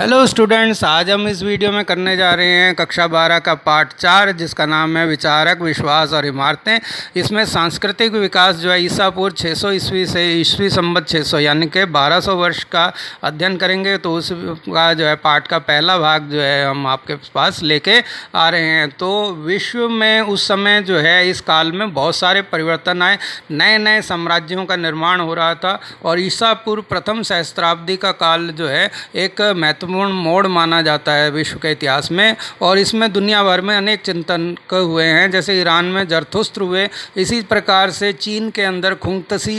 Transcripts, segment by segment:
hello students आज हम इस वीडियो में करने जा रहे हैं कक्षा बारह का पार्ट चार जिसका नाम है विचारक विश्वास और इमारतें इसमें सांस्कृतिक विकास जो है ईसापुर 600 सौ ईस्वी से ईस्वी संबत 600 यानी कि 1200 वर्ष का अध्ययन करेंगे तो उसका जो है पार्ट का पहला भाग जो है हम आपके पास लेके आ रहे हैं तो विश्व में उस समय जो है इस काल में बहुत सारे परिवर्तन आए नए नए साम्राज्यों का निर्माण हो रहा था और ईसापुर प्रथम सहस्त्राब्दी का काल जो है एक महत्व महत्वपूर्ण मोड़ माना जाता है विश्व के इतिहास में और इसमें दुनिया भर में अनेक चिंतन हुए हैं जैसे ईरान में जरथुस्त्र हुए इसी प्रकार से चीन के अंदर खुंगतसी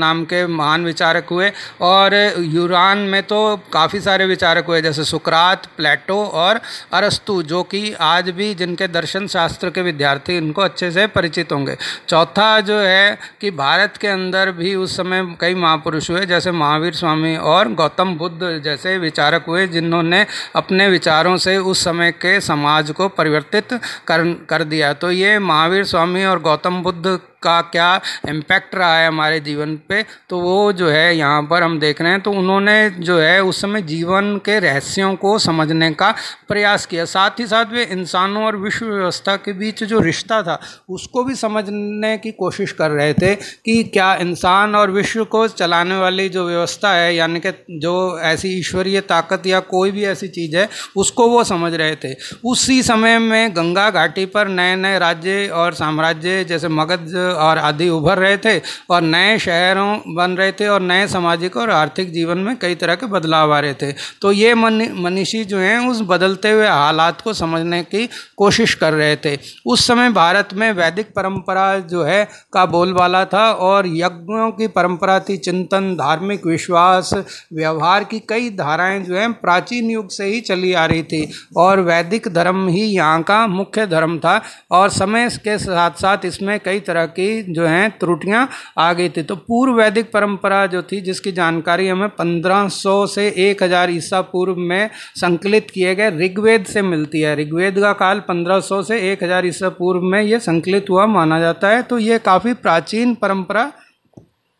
नाम के महान विचारक हुए और यूरान में तो काफ़ी सारे विचारक हुए जैसे सुकरात प्लेटो और अरस्तु जो कि आज भी जिनके दर्शन शास्त्र के विद्यार्थी इनको अच्छे से परिचित होंगे चौथा जो है कि भारत के अंदर भी उस समय कई महापुरुष हुए जैसे महावीर स्वामी और गौतम बुद्ध जैसे विचारक हुए हुए जिन्होंने अपने विचारों से उस समय के समाज को परिवर्तित कर कर दिया तो ये महावीर स्वामी और गौतम बुद्ध का क्या इम्पैक्ट रहा है हमारे जीवन पे तो वो जो है यहाँ पर हम देख रहे हैं तो उन्होंने जो है उस समय जीवन के रहस्यों को समझने का प्रयास किया साथ ही साथ वे इंसानों और विश्व व्यवस्था के बीच जो रिश्ता था उसको भी समझने की कोशिश कर रहे थे कि क्या इंसान और विश्व को चलाने वाली जो व्यवस्था है यानी कि जो ऐसी ईश्वरीय ताकत या कोई भी ऐसी चीज़ है उसको वो समझ रहे थे उसी समय में गंगा घाटी पर नए नए राज्य और साम्राज्य जैसे मगध और आदि उभर रहे थे और नए शहरों बन रहे थे और नए सामाजिक और आर्थिक जीवन में कई तरह के बदलाव आ रहे थे तो ये मनीषी जो हैं उस बदलते हुए हालात को समझने की कोशिश कर रहे थे उस समय भारत में वैदिक परंपरा जो है का बोलबाला था और यज्ञों की परंपरा थी चिंतन धार्मिक विश्वास व्यवहार की कई धाराएं जो हैं प्राचीन युग से ही चली आ रही थी और वैदिक धर्म ही यहाँ का मुख्य धर्म था और समय के साथ साथ इसमें कई तरह की की जो हैं त्रुटियां आ गई थी तो पूर्व वैदिक परंपरा जो थी जिसकी जानकारी हमें 1500 से 1000 ईसा पूर्व में संकलित किए गए ऋग्वेद से मिलती है ऋग्वेद का काल 1500 से 1000 ईसा पूर्व में ये संकलित हुआ माना जाता है तो ये काफ़ी प्राचीन परंपरा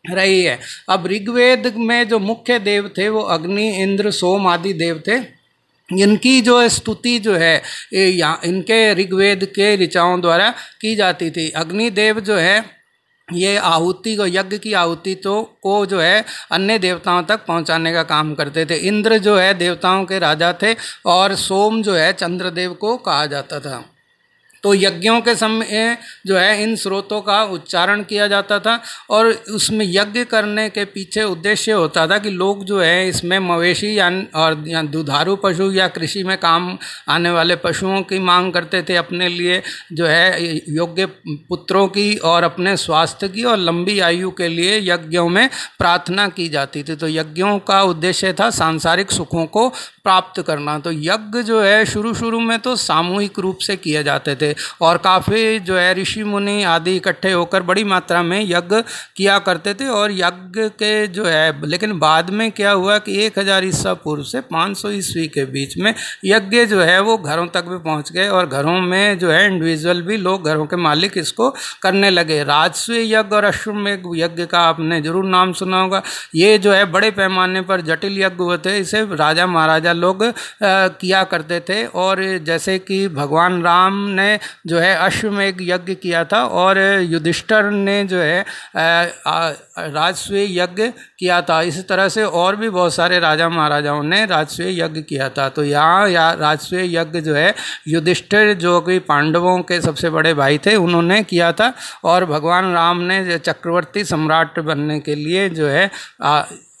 रही है अब ऋग्वेद में जो मुख्य देव थे वो अग्नि इंद्र सोम आदि देव थे इनकी जो स्तुति जो है या इनके ऋग्वेद के ऋचाओं द्वारा की जाती थी अग्निदेव जो है ये आहुति को यज्ञ की आहुति तो को जो है अन्य देवताओं तक पहुंचाने का काम करते थे इंद्र जो है देवताओं के राजा थे और सोम जो है चंद्रदेव को कहा जाता था तो यज्ञों के समय जो है इन स्रोतों का उच्चारण किया जाता था और उसमें यज्ञ करने के पीछे उद्देश्य होता था कि लोग जो है इसमें मवेशी या और या दुधारू पशु या कृषि में काम आने वाले पशुओं की मांग करते थे अपने लिए जो है योग्य पुत्रों की और अपने स्वास्थ्य की और लंबी आयु के लिए यज्ञों में प्रार्थना की जाती थी तो यज्ञों का उद्देश्य था सांसारिक सुखों को प्राप्त करना तो यज्ञ जो है शुरू शुरू में तो सामूहिक रूप से किए जाते थे और काफ़ी जो है ऋषि मुनि आदि इकट्ठे होकर बड़ी मात्रा में यज्ञ किया करते थे और यज्ञ के जो है लेकिन बाद में क्या हुआ कि एक हज़ार ईसा पूर्व से पाँच सौ ईस्वी के बीच में यज्ञ जो है वो घरों तक भी पहुँच गए और घरों में जो है इंडिविजुअल भी लोग घरों के मालिक इसको करने लगे राजस्व यज्ञ और अश्वमेघ यज्ञ का आपने जरूर नाम सुना होगा ये जो है बड़े पैमाने पर जटिल यज्ञ हुए थे इसे राजा महाराजा लोग आ, किया करते थे और जैसे कि भगवान राम ने जो है अश्वमेघ यज्ञ किया था और युधिष्ठर ने जो है राजस्व यज्ञ किया था इस तरह से और भी बहुत सारे राजा महाराजाओं ने राजस्वीय यज्ञ किया था तो यहाँ या राजस्वीय यज्ञ जो है युधिष्ठिर जो कि पांडवों के सबसे बड़े भाई थे उन्होंने किया था और भगवान राम ने चक्रवर्ती सम्राट बनने के लिए जो है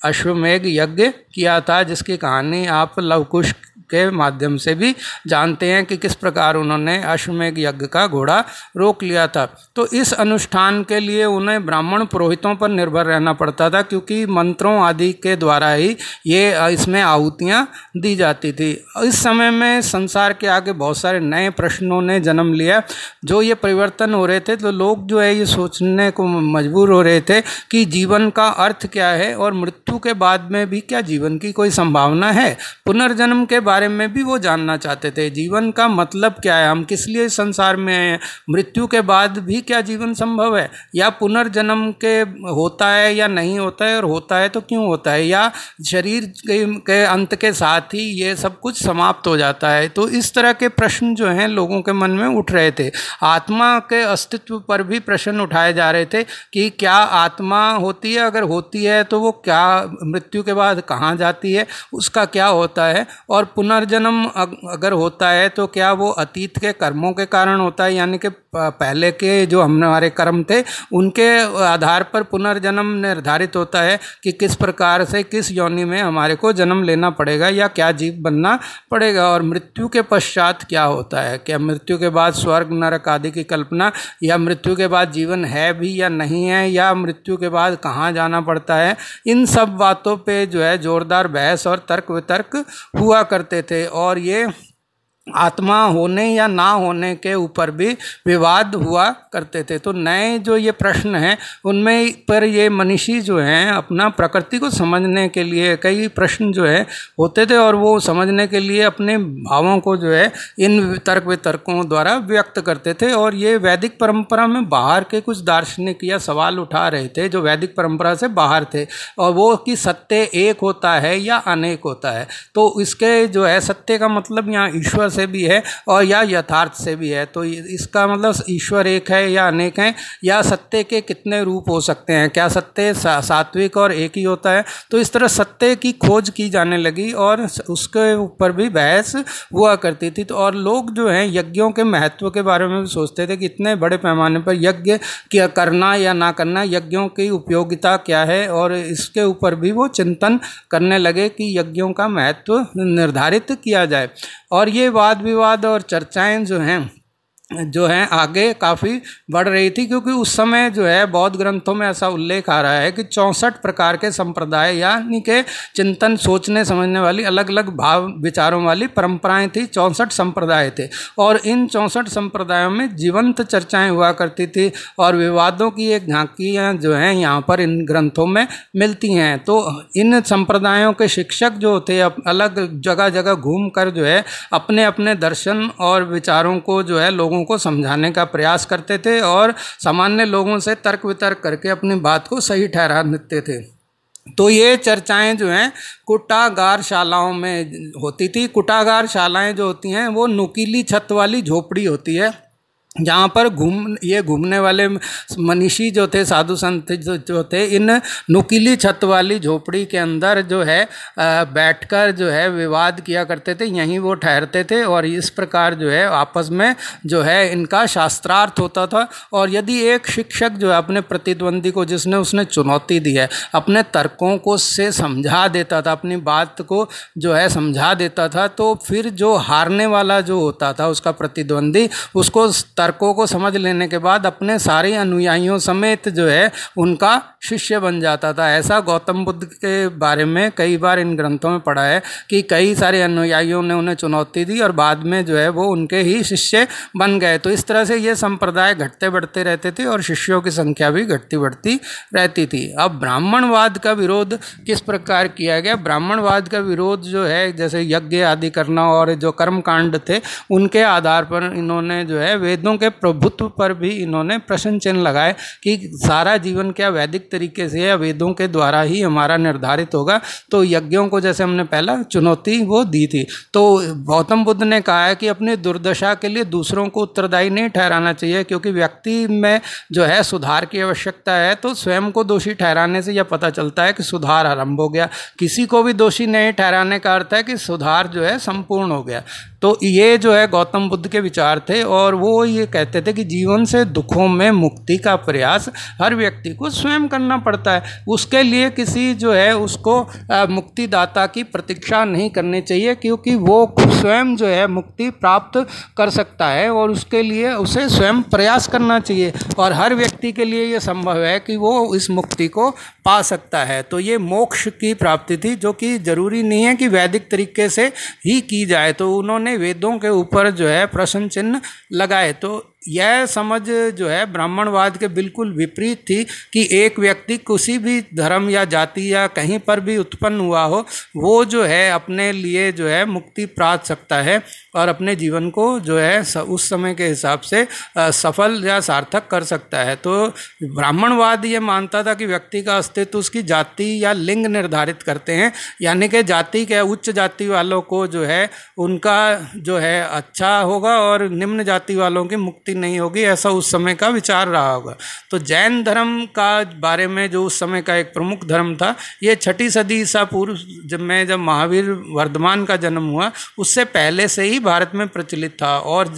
अश्वमेघ यज्ञ किया था जिसकी कहानी आप लवकुश के माध्यम से भी जानते हैं कि किस प्रकार उन्होंने अश्वमेघ यज्ञ का घोड़ा रोक लिया था तो इस अनुष्ठान के लिए उन्हें ब्राह्मण पुरोहितों पर निर्भर रहना पड़ता था क्योंकि मंत्रों आदि के द्वारा ही ये इसमें आहुतियाँ दी जाती थी इस समय में संसार के आगे बहुत सारे नए प्रश्नों ने जन्म लिया जो ये परिवर्तन हो रहे थे तो लोग जो है ये सोचने को मजबूर हो रहे थे कि जीवन का अर्थ क्या है और मृत्यु के बाद में भी क्या जीवन की कोई संभावना है पुनर्जन्म के बाद बारे में भी वो जानना चाहते थे जीवन का मतलब क्या है हम किस लिए संसार में आए हैं मृत्यु के बाद भी क्या जीवन संभव है या पुनर्जन्म के होता है या नहीं होता है और होता है तो क्यों होता है या शरीर के अंत के साथ ही ये सब कुछ समाप्त हो जाता है तो इस तरह के प्रश्न जो हैं लोगों के मन में उठ रहे थे आत्मा के अस्तित्व पर भी प्रश्न उठाए जा रहे थे कि क्या आत्मा होती है अगर होती है तो वो क्या मृत्यु के बाद कहाँ जाती है उसका क्या होता है और पुनर्जन्म अगर होता है तो क्या वो अतीत के कर्मों के कारण होता है यानी कि पहले के जो हमारे कर्म थे उनके आधार पर पुनर्जन्म निर्धारित होता है कि किस प्रकार से किस योनि में हमारे को जन्म लेना पड़ेगा या क्या जीव बनना पड़ेगा और मृत्यु के पश्चात क्या होता है क्या मृत्यु के बाद स्वर्ग नरक आदि की कल्पना या मृत्यु के बाद जीवन है भी या नहीं है या मृत्यु के बाद कहाँ जाना पड़ता है इन सब बातों पर जो है ज़ोरदार बहस और तर्क वितर्क हुआ करते करते थे और ये आत्मा होने या ना होने के ऊपर भी विवाद हुआ करते थे तो नए जो ये प्रश्न हैं उनमें पर ये मनीषी जो हैं अपना प्रकृति को समझने के लिए कई प्रश्न जो है होते थे और वो समझने के लिए अपने भावों को जो है इन तर्क वितर्कों द्वारा व्यक्त करते थे और ये वैदिक परंपरा में बाहर के कुछ दार्शनिक या सवाल उठा रहे थे जो वैदिक परम्परा से बाहर थे और वो कि सत्य एक होता है या अनेक होता है तो इसके जो है सत्य का मतलब यहाँ ईश्वर से भी है और या यथार्थ से भी है तो इसका मतलब ईश्वर एक है या अनेक हैं या सत्य के कितने रूप हो सकते हैं क्या सत्य सा, सात्विक और एक ही होता है तो इस तरह सत्य की खोज की जाने लगी और उसके ऊपर भी बहस हुआ करती थी तो और लोग जो हैं यज्ञों के महत्व के बारे में भी सोचते थे कि इतने बड़े पैमाने पर यज्ञ क्या करना या ना करना यज्ञों की उपयोगिता क्या है और इसके ऊपर भी वो चिंतन करने लगे कि यज्ञों का महत्व निर्धारित किया जाए और ये बात वाद विवाद और चर्चाएं जो हैं जो है आगे काफ़ी बढ़ रही थी क्योंकि उस समय जो है बौद्ध ग्रंथों में ऐसा उल्लेख आ रहा है कि चौंसठ प्रकार के संप्रदाय यानी के चिंतन सोचने समझने वाली अलग अलग भाव विचारों वाली परंपराएं थी चौंसठ संप्रदाय थे और इन चौंसठ संप्रदायों में जीवंत चर्चाएं हुआ करती थी और विवादों की एक झांकियाँ जो हैं यहाँ पर इन ग्रंथों में मिलती हैं तो इन संप्रदायों के शिक्षक जो थे अलग जगह जगह घूम कर जो है अपने अपने दर्शन और विचारों को जो है लोगों लोगों को समझाने का प्रयास करते थे और सामान्य लोगों से तर्क वितर्क करके अपनी बात को सही ठहरा देते थे तो ये चर्चाएं जो हैं कुटागार शालाओं में होती थी कुटागार शालाएं जो होती हैं वो नुकीली छत वाली झोपड़ी होती है जहाँ पर घूम ये घूमने वाले मनीषी जो थे साधु संत जो, जो थे इन नुकीली छत वाली झोपड़ी के अंदर जो है बैठकर जो है विवाद किया करते थे यहीं वो ठहरते थे और इस प्रकार जो है आपस में जो है इनका शास्त्रार्थ होता था और यदि एक शिक्षक जो है अपने प्रतिद्वंदी को जिसने उसने चुनौती दी है अपने तर्कों को से समझा देता था अपनी बात को जो है समझा देता था तो फिर जो हारने वाला जो होता था उसका प्रतिद्वंदी उसको तर तर्कों को समझ लेने के बाद अपने सारे अनुयायियों समेत जो है उनका शिष्य बन जाता था ऐसा गौतम बुद्ध के बारे में कई बार इन ग्रंथों में पढ़ा है कि कई सारे अनुयायियों ने उन्हें चुनौती दी और बाद में जो है वो उनके ही शिष्य बन गए तो इस तरह से ये संप्रदाय घटते बढ़ते रहते थे और शिष्यों की संख्या भी घटती बढ़ती रहती थी अब ब्राह्मणवाद का विरोध किस प्रकार किया गया ब्राह्मणवाद का विरोध जो है जैसे यज्ञ आदि करना और जो कर्मकांड थे उनके आधार पर इन्होंने जो है वेदों ब्राह्मणों के प्रभुत्व पर भी इन्होंने प्रश्न चिन्ह लगाए कि सारा जीवन क्या वैदिक तरीके से या वेदों के द्वारा ही हमारा निर्धारित होगा तो यज्ञों को जैसे हमने पहला चुनौती वो दी थी तो गौतम बुद्ध ने कहा है कि अपनी दुर्दशा के लिए दूसरों को उत्तरदायी नहीं ठहराना चाहिए क्योंकि व्यक्ति में जो है सुधार की आवश्यकता है तो स्वयं को दोषी ठहराने से यह पता चलता है कि सुधार आरंभ हो गया किसी को भी दोषी नहीं ठहराने का अर्थ है कि सुधार जो है संपूर्ण हो गया तो ये जो है गौतम बुद्ध के विचार थे और वो ये कहते थे कि जीवन से दुखों में मुक्ति का प्रयास हर व्यक्ति को स्वयं करना पड़ता है उसके लिए किसी जो है उसको मुक्तिदाता की प्रतीक्षा नहीं करनी चाहिए क्योंकि वो स्वयं जो है मुक्ति प्राप्त कर सकता है और उसके लिए उसे स्वयं प्रयास करना चाहिए और हर व्यक्ति के लिए ये संभव है कि वो इस मुक्ति को पा सकता है तो ये मोक्ष की प्राप्ति थी जो कि जरूरी नहीं है कि वैदिक तरीके से ही की जाए तो उन्होंने वेदों के ऊपर जो है प्रश्न चिन्ह लगाए तो यह समझ जो है ब्राह्मणवाद के बिल्कुल विपरीत थी कि एक व्यक्ति किसी भी धर्म या जाति या कहीं पर भी उत्पन्न हुआ हो वो जो है अपने लिए जो है मुक्ति प्राप्त सकता है और अपने जीवन को जो है उस समय के हिसाब से सफल या सार्थक कर सकता है तो ब्राह्मणवाद ये मानता था कि व्यक्ति का अस्तित्व उसकी जाति या लिंग निर्धारित करते हैं यानी कि जाति के उच्च जाति वालों को जो है उनका जो है अच्छा होगा और निम्न जाति वालों की मुक्ति नहीं होगी ऐसा उस समय का विचार रहा होगा तो जैन धर्म का बारे में जो उस समय का एक प्रमुख धर्म था ये छठी सदी ईसा पूर्व जब मैं जब महावीर वर्धमान का जन्म हुआ उससे पहले से ही भारत में प्रचलित था और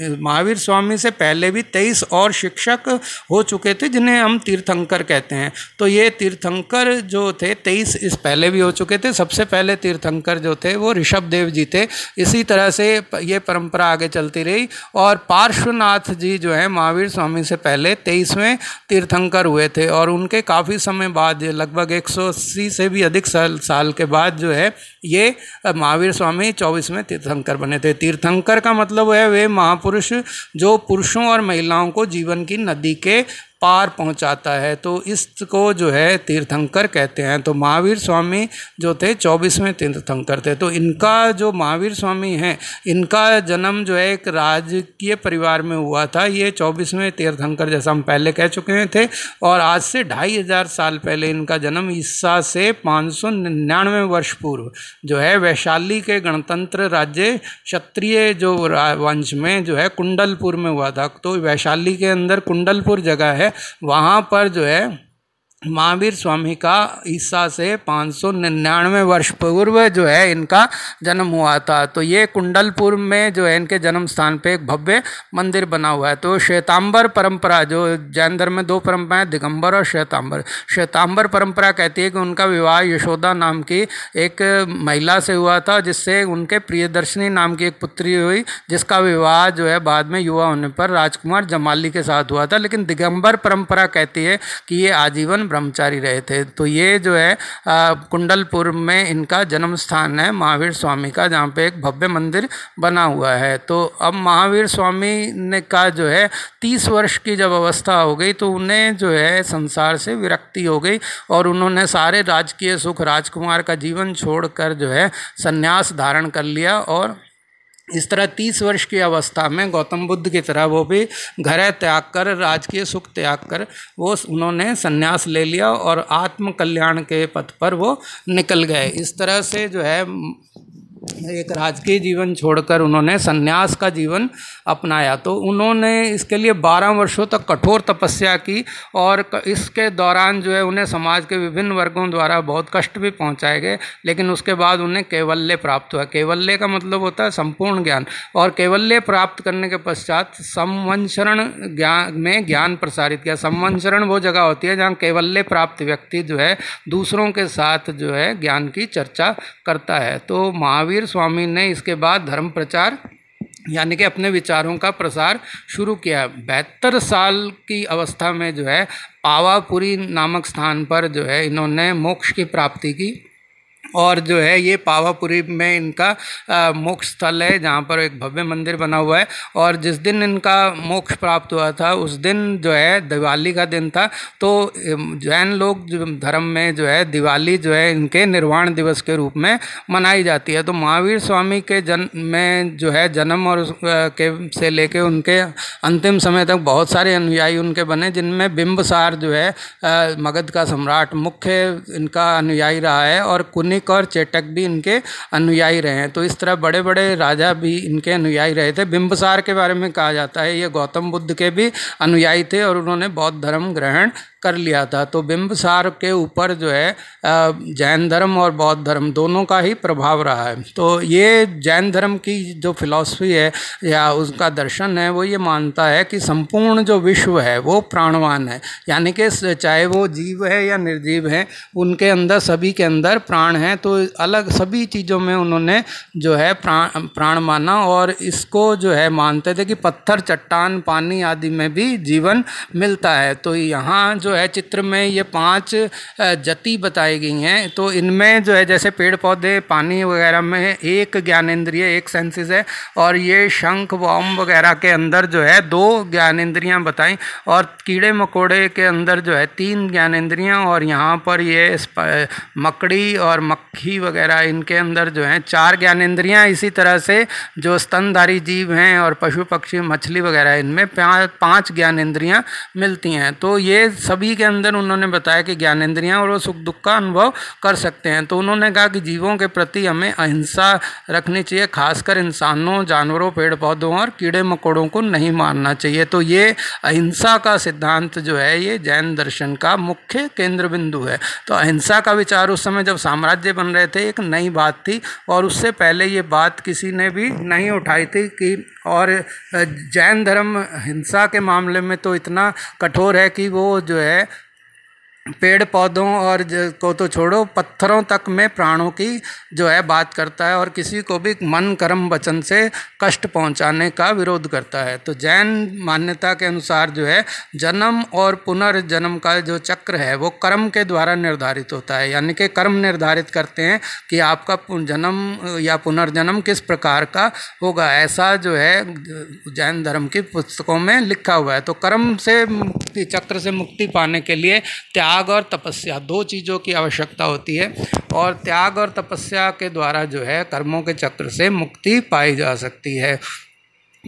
महावीर स्वामी से पहले भी तेईस और शिक्षक हो चुके थे जिन्हें हम तीर्थंकर कहते हैं तो ये तीर्थंकर जो थे तेईस इस पहले भी हो चुके थे सबसे पहले तीर्थंकर जो थे वो ऋषभ देव जी थे इसी तरह से ये परंपरा आगे चलती रही और पार्श्वनाथ नाथ जी जो है महावीर स्वामी से पहले तेईसवें तीर्थंकर हुए थे और उनके काफ़ी समय बाद लगभग 180 से भी अधिक साल साल के बाद जो है ये महावीर स्वामी चौबीस में तीर्थंकर बने थे तीर्थंकर का मतलब है वे महापुरुष जो पुरुषों और महिलाओं को जीवन की नदी के पार पहुंचाता है तो इसको जो है तीर्थंकर कहते हैं तो महावीर स्वामी जो थे चौबीसवें तीर्थंकर थे तो इनका जो महावीर स्वामी हैं इनका जन्म जो है एक राजकीय परिवार में हुआ था ये चौबीसवें तीर्थंकर जैसा हम पहले कह चुके थे और आज से ढाई हज़ार साल पहले इनका जन्म ईसा से पाँच सौ निन्यानवे वर्ष पूर्व जो है वैशाली के गणतंत्र राज्य क्षत्रिय जो वंश में जो है कुंडलपुर में हुआ था तो वैशाली के अंदर कुंडलपुर जगह है वहाँ पर जो है महावीर स्वामी का ईसा से 599 वर्ष पूर्व जो है इनका जन्म हुआ था तो ये कुंडलपुर में जो है इनके जन्म स्थान पे एक भव्य मंदिर बना हुआ है तो श्वेतांबर परंपरा जो जैन धर्म में दो परंपराएं दिगंबर और श्वेतांबर श्वेतांबर परंपरा कहती है कि उनका विवाह यशोदा नाम की एक महिला से हुआ था जिससे उनके प्रियदर्शनी नाम की एक पुत्री हुई जिसका विवाह जो है बाद में युवा होने पर राजकुमार जमाली के साथ हुआ था लेकिन दिगंबर परंपरा कहती है कि ये आजीवन ब्रह्मचारी रहे थे तो ये जो है कुंडलपुर में इनका जन्म स्थान है महावीर स्वामी का जहाँ पे एक भव्य मंदिर बना हुआ है तो अब महावीर स्वामी ने का जो है तीस वर्ष की जब अवस्था हो गई तो उन्हें जो है संसार से विरक्ति हो गई और उन्होंने सारे राजकीय सुख राजकुमार का जीवन छोड़कर जो है संन्यास धारण कर लिया और इस तरह तीस वर्ष की अवस्था में गौतम बुद्ध की तरह वो भी घर त्याग कर राजकीय सुख त्याग कर वो उन्होंने संन्यास ले लिया और आत्म कल्याण के पथ पर वो निकल गए इस तरह से जो है एक राजकीय जीवन छोड़कर उन्होंने सन्यास का जीवन अपनाया तो उन्होंने इसके लिए 12 वर्षों तक कठोर तपस्या की और इसके दौरान जो है उन्हें समाज के विभिन्न वर्गों द्वारा बहुत कष्ट भी पहुंचाए गए लेकिन उसके बाद उन्हें केवल्य प्राप्त हुआ केवल्य का मतलब होता है संपूर्ण ज्ञान और केवल्य प्राप्त करने के पश्चात संवंशरण ज्ञान में ज्ञान प्रसारित किया संवंशरण वो जगह होती है जहाँ केवल्य प्राप्त व्यक्ति जो है दूसरों के साथ जो है ज्ञान की चर्चा करता है तो महावीर महावीर स्वामी ने इसके बाद धर्म प्रचार यानी कि अपने विचारों का प्रसार शुरू किया बहत्तर साल की अवस्था में जो है पावापुरी नामक स्थान पर जो है इन्होंने मोक्ष की प्राप्ति की और जो है ये पावापुरी में इनका मोक्ष स्थल है जहाँ पर एक भव्य मंदिर बना हुआ है और जिस दिन इनका मोक्ष प्राप्त हुआ था उस दिन जो है दिवाली का दिन था तो जैन लोग धर्म में जो है दिवाली जो है इनके निर्वाण दिवस के रूप में मनाई जाती है तो महावीर स्वामी के जन में जो है जन्म और के से लेके उनके अंतिम समय तक बहुत सारे अनुयायी उनके बने जिनमें बिंबसार जो है मगध का सम्राट मुख्य इनका अनुयायी रहा है और कुनी वैश्विक और चेटक भी इनके अनुयायी रहे हैं तो इस तरह बड़े बड़े राजा भी इनके अनुयायी रहे थे बिंबसार के बारे में कहा जाता है ये गौतम बुद्ध के भी अनुयायी थे और उन्होंने बौद्ध धर्म ग्रहण कर लिया था तो बिंबसार के ऊपर जो है जैन धर्म और बौद्ध धर्म दोनों का ही प्रभाव रहा है तो ये जैन धर्म की जो फिलॉसफी है या उसका दर्शन है वो ये मानता है कि संपूर्ण जो विश्व है वो प्राणवान है यानी कि चाहे वो जीव है या निर्जीव है उनके अंदर सभी के अंदर प्राण है हैं तो अलग सभी चीज़ों में उन्होंने जो है प्राण प्राण माना और इसको जो है मानते थे कि पत्थर चट्टान पानी आदि में भी जीवन मिलता है तो यहाँ जो है चित्र में ये पांच जति बताई गई हैं तो इनमें जो है जैसे पेड़ पौधे पानी वगैरह में एक ज्ञानेन्द्रिय एक सेंसेस है और ये शंख वॉम वगैरह के अंदर जो है दो ज्ञानेन्द्रियाँ बताई और कीड़े मकोड़े के अंदर जो है तीन ज्ञानेन्द्रियाँ और यहाँ पर ये मकड़ी और मक मक्खी वगैरह इनके अंदर जो हैं चार ज्ञानेन्द्रियाँ इसी तरह से जो स्तनधारी जीव हैं और पशु पक्षी मछली वगैरह इनमें पांच ज्ञानेन्द्रियाँ मिलती हैं तो ये सभी के अंदर उन्होंने बताया कि ज्ञानेन्द्रियाँ और वो सुख दुख का अनुभव कर सकते हैं तो उन्होंने कहा कि जीवों के प्रति हमें अहिंसा रखनी चाहिए खासकर इंसानों जानवरों पेड़ पौधों और कीड़े मकोड़ों को नहीं मानना चाहिए तो ये अहिंसा का सिद्धांत जो है ये जैन दर्शन का मुख्य केंद्र बिंदु है तो अहिंसा का विचार उस समय जब साम्राज्य दरवाजे बन रहे थे एक नई बात थी और उससे पहले ये बात किसी ने भी नहीं उठाई थी कि और जैन धर्म हिंसा के मामले में तो इतना कठोर है कि वो जो है पेड़ पौधों और को तो छोड़ो पत्थरों तक में प्राणों की जो है बात करता है और किसी को भी मन कर्म वचन से कष्ट पहुंचाने का विरोध करता है तो जैन मान्यता के अनुसार जो है जन्म और पुनर्जन्म का जो चक्र है वो कर्म के द्वारा निर्धारित होता है यानी कि कर्म निर्धारित करते हैं कि आपका जन्म या पुनर्जन्म किस प्रकार का होगा ऐसा जो है जैन धर्म की पुस्तकों में लिखा हुआ है तो कर्म से चक्र से मुक्ति पाने के लिए त्याग त्याग और तपस्या दो चीज़ों की आवश्यकता होती है और त्याग और तपस्या के द्वारा जो है कर्मों के चक्र से मुक्ति पाई जा सकती है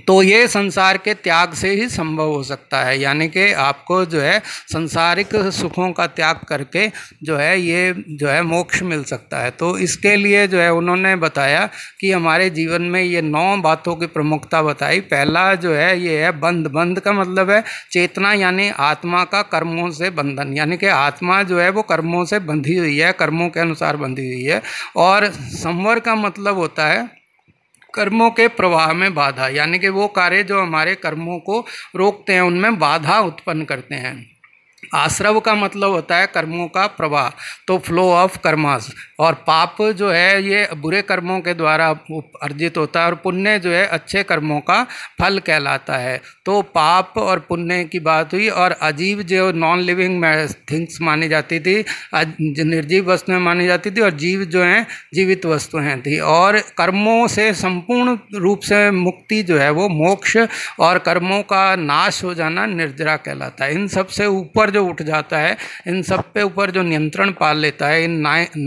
तो ये संसार के त्याग से ही संभव हो सकता है यानी कि आपको जो है संसारिक सुखों का त्याग करके जो है ये जो है मोक्ष मिल सकता है तो इसके लिए जो है उन्होंने बताया कि हमारे जीवन में ये नौ बातों की प्रमुखता बताई पहला जो है ये है बंध बंध का मतलब है चेतना यानी आत्मा का कर्मों से बंधन यानी कि आत्मा जो है वो कर्मों से बंधी हुई है कर्मों के अनुसार बंधी हुई है और संवर का मतलब होता है कर्मों के प्रवाह में बाधा यानी कि वो कार्य जो हमारे कर्मों को रोकते हैं उनमें बाधा उत्पन्न करते हैं आश्रव का मतलब होता है कर्मों का प्रवाह तो फ्लो ऑफ कर्मास और पाप जो है ये बुरे कर्मों के द्वारा अर्जित होता है और पुण्य जो है अच्छे कर्मों का फल कहलाता है तो पाप और पुण्य की बात हुई और अजीब जो नॉन लिविंग थिंग्स मानी जाती थी निर्जीव वस्तुएं मानी जाती थी और जीव जो हैं जीवित वस्तुएं थी और कर्मों से संपूर्ण रूप से मुक्ति जो है वो मोक्ष और कर्मों का नाश हो जाना निर्जरा कहलाता है इन सबसे ऊपर जो उठ जाता है इन सब पे ऊपर जो नियंत्रण पाल लेता है इन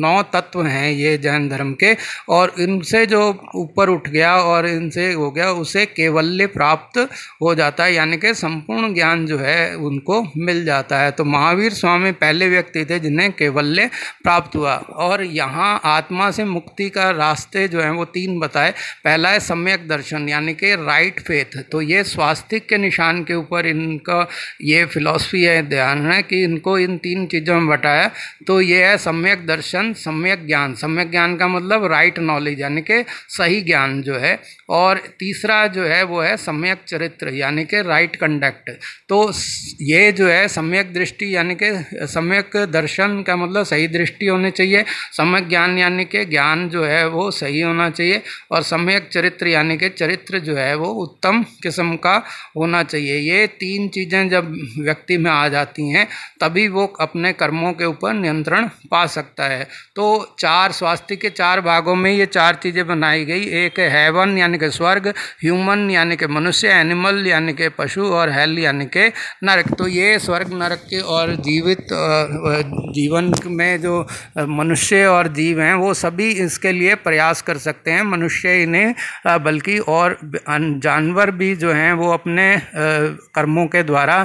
नौ तत्व हैं ये जैन धर्म के और इनसे जो ऊपर उठ गया और इनसे हो गया उसे केवल्य प्राप्त हो जाता है यानी कि संपूर्ण ज्ञान जो है उनको मिल जाता है तो महावीर स्वामी पहले व्यक्ति थे जिन्हें केवल्य प्राप्त हुआ और यहाँ आत्मा से मुक्ति का रास्ते जो है वो तीन बताए पहला है सम्यक दर्शन यानी कि राइट फेथ तो ये स्वास्थ्य के निशान के ऊपर इनका ये फिलॉसफी है ध्यान हैं कि इनको इन तीन चीज़ों में बताया तो ये है सम्यक दर्शन सम्यक ज्ञान सम्यक ज्ञान का मतलब राइट नॉलेज यानी कि सही ज्ञान जो है और तीसरा जो है वो है सम्यक चरित्र यानी कि राइट कंडक्ट तो ये जो है सम्यक दृष्टि यानी कि सम्यक दर्शन का मतलब सही दृष्टि होनी चाहिए सम्यक ज्ञान यानी कि ज्ञान जो है वो सही होना चाहिए और सम्यक चरित्र यानी कि चरित्र जो है वो उत्तम किस्म का होना चाहिए ये तीन चीज़ें जब व्यक्ति में आ जाती होती हैं तभी वो अपने कर्मों के ऊपर नियंत्रण पा सकता है तो चार स्वास्थ्य के चार भागों में ये चार चीज़ें बनाई गई एक हैवन यानी कि स्वर्ग ह्यूमन यानी कि मनुष्य एनिमल यानी कि पशु और हेल यानी कि नरक तो ये स्वर्ग नरक के और जीवित जीवन में जो मनुष्य और जीव हैं वो सभी इसके लिए प्रयास कर सकते हैं मनुष्य ही नहीं बल्कि और जानवर भी जो हैं वो अपने कर्मों के द्वारा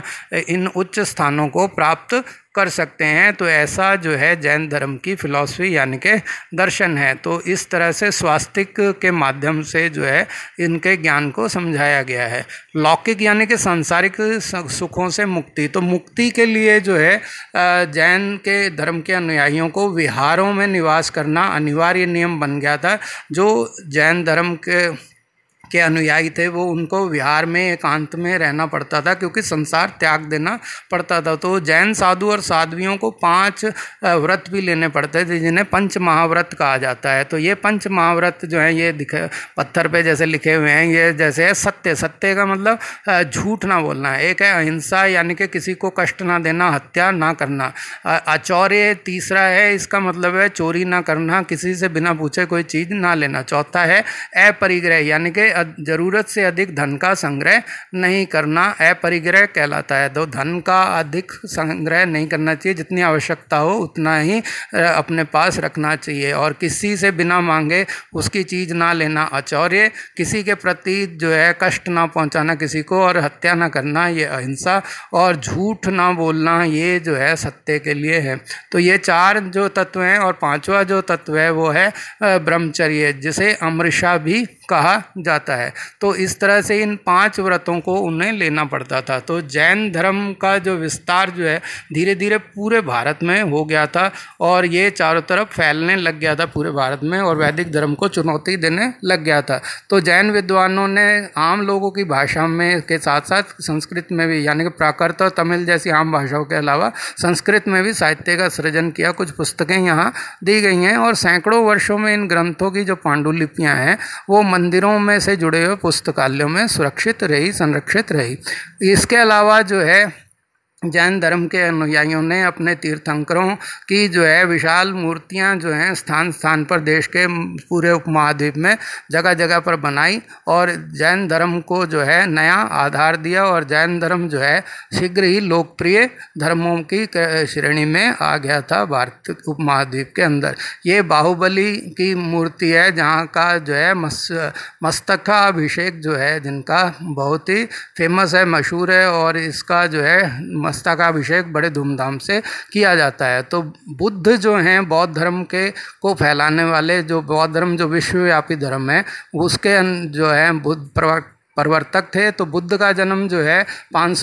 इन उच्च स्थानों को प्राप्त कर सकते हैं तो ऐसा जो है जैन धर्म की फिलॉसफी यानी के दर्शन है तो इस तरह से स्वास्तिक के माध्यम से जो है इनके ज्ञान को समझाया गया है लौकिक यानी कि सांसारिक सुखों से मुक्ति तो मुक्ति के लिए जो है जैन के धर्म के अनुयायियों को विहारों में निवास करना अनिवार्य नियम बन गया था जो जैन धर्म के के अनुयायी थे वो उनको विहार में एकांत में रहना पड़ता था क्योंकि संसार त्याग देना पड़ता था तो जैन साधु और साध्वियों को पांच व्रत भी लेने पड़ते थे जिन्हें पंच महाव्रत कहा जाता है तो ये पंच महाव्रत जो हैं ये दिखे पत्थर पे जैसे लिखे हुए हैं ये जैसे है सत्य सत्य का मतलब झूठ ना बोलना एक है अहिंसा यानी कि किसी को कष्ट ना देना हत्या ना करना अचौर्य तीसरा है इसका मतलब है चोरी ना करना किसी से बिना पूछे कोई चीज़ ना लेना चौथा है अपरिग्रह यानी कि जरूरत से अधिक धन का संग्रह नहीं करना अपरिग्रह कहलाता है तो धन का अधिक संग्रह नहीं करना चाहिए जितनी आवश्यकता हो उतना ही अपने पास रखना चाहिए और किसी से बिना मांगे उसकी चीज़ ना लेना अचौर्य किसी के प्रति जो है कष्ट ना पहुंचाना किसी को और हत्या ना करना ये अहिंसा और झूठ ना बोलना ये जो है सत्य के लिए है तो ये चार जो तत्व हैं और पांचवा जो तत्व है वो है ब्रह्मचर्य जिसे अमृषा भी कहा जाता है जाता है तो इस तरह से इन पांच व्रतों को उन्हें लेना पड़ता था तो जैन धर्म का जो विस्तार जो है धीरे धीरे पूरे भारत में हो गया था और ये चारों तरफ फैलने लग गया था पूरे भारत में और वैदिक धर्म को चुनौती देने लग गया था तो जैन विद्वानों ने आम लोगों की भाषा में के साथ साथ संस्कृत में भी यानी कि प्राकृत और तमिल जैसी आम भाषाओं के अलावा संस्कृत में भी साहित्य का सृजन किया कुछ पुस्तकें यहाँ दी गई हैं और सैकड़ों वर्षों में इन ग्रंथों की जो पांडुलिपियाँ हैं वो मंदिरों में से जुड़े हुए पुस्तकालयों में सुरक्षित रही संरक्षित रही इसके अलावा जो है जैन धर्म के अनुयायियों ने अपने तीर्थंकरों की जो है विशाल मूर्तियां जो हैं स्थान स्थान पर देश के पूरे उपमहाद्वीप में जगह जगह पर बनाई और जैन धर्म को जो है नया आधार दिया और जैन धर्म जो है शीघ्र ही लोकप्रिय धर्मों की श्रेणी में आ गया था भारत उपमहाद्वीप के अंदर ये बाहुबली की मूर्ति है जहाँ का जो है मस अभिषेक जो है जिनका बहुत ही फेमस है मशहूर है और इसका जो है मस्ता का अभिषेक बड़े धूमधाम से किया जाता है तो बुद्ध जो हैं बौद्ध धर्म के को फैलाने वाले जो बौद्ध धर्म जो विश्वव्यापी धर्म है उसके जो है बुद्ध प्रवर्तक थे तो बुद्ध का जन्म जो है पाँच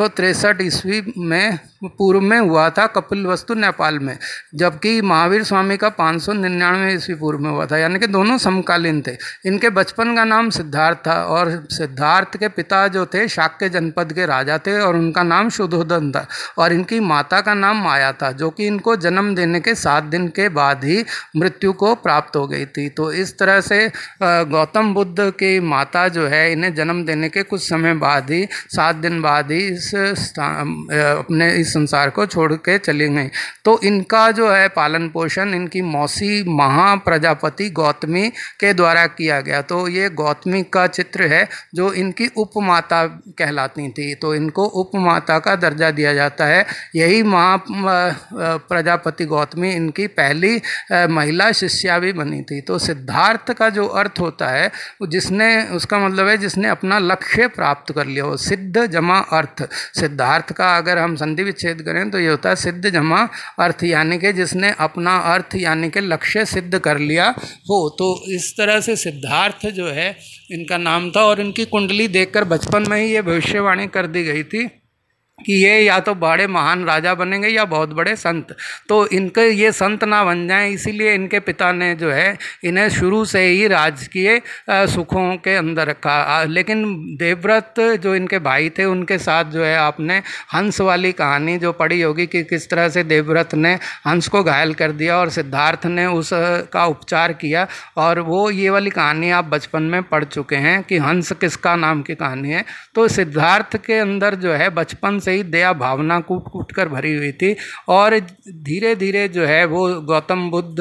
ईस्वी में पूर्व में हुआ था कपिल वस्तु नेपाल में जबकि महावीर स्वामी का पाँच सौ निन्यानवे ईस्वी पूर्व में हुआ था यानी कि दोनों समकालीन थे इनके बचपन का नाम सिद्धार्थ था और सिद्धार्थ के पिता जो थे शाक्य जनपद के राजा थे और उनका नाम शुद्धोधन था और इनकी माता का नाम माया था जो कि इनको जन्म देने के सात दिन के बाद ही मृत्यु को प्राप्त हो गई थी तो इस तरह से गौतम बुद्ध की माता जो है इन्हें जन्म देने के कुछ समय बाद ही सात दिन बाद ही इस अपने इस इस संसार को छोड़ के चले गए तो इनका जो है पालन पोषण इनकी मौसी महाप्रजापति गौतमी के द्वारा किया गया तो ये गौतमी का चित्र है जो इनकी उपमाता कहलाती थी तो इनको उपमाता का दर्जा दिया जाता है यही महा प्रजापति गौतमी इनकी पहली महिला शिष्या भी बनी थी तो सिद्धार्थ का जो अर्थ होता है जिसने उसका मतलब है जिसने अपना लक्ष्य प्राप्त कर लिया हो सिद्ध जमा अर्थ सिद्धार्थ का अगर हम संधि छेद करें तो ये होता है सिद्ध जमा अर्थ यानी कि जिसने अपना अर्थ यानी कि लक्ष्य सिद्ध कर लिया हो तो इस तरह से सिद्धार्थ जो है इनका नाम था और इनकी कुंडली देखकर बचपन में ही ये भविष्यवाणी कर दी गई थी कि ये या तो बड़े महान राजा बनेंगे या बहुत बड़े संत तो इनके ये संत ना बन जाएं इसीलिए इनके पिता ने जो है इन्हें शुरू से ही राजकीय सुखों के अंदर रखा लेकिन देवव्रत जो इनके भाई थे उनके साथ जो है आपने हंस वाली कहानी जो पढ़ी होगी कि किस तरह से देवव्रत ने हंस को घायल कर दिया और सिद्धार्थ ने उसका उपचार किया और वो ये वाली कहानी आप बचपन में पढ़ चुके हैं कि हंस किसका नाम की कहानी है तो सिद्धार्थ के अंदर जो है बचपन से ही दया भावना कूट कूट कर भरी हुई थी और धीरे धीरे जो है वो गौतम बुद्ध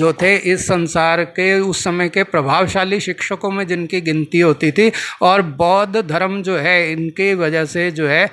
जो थे इस संसार के उस समय के प्रभावशाली शिक्षकों में जिनकी गिनती होती थी और बौद्ध धर्म जो है इनके वजह से जो है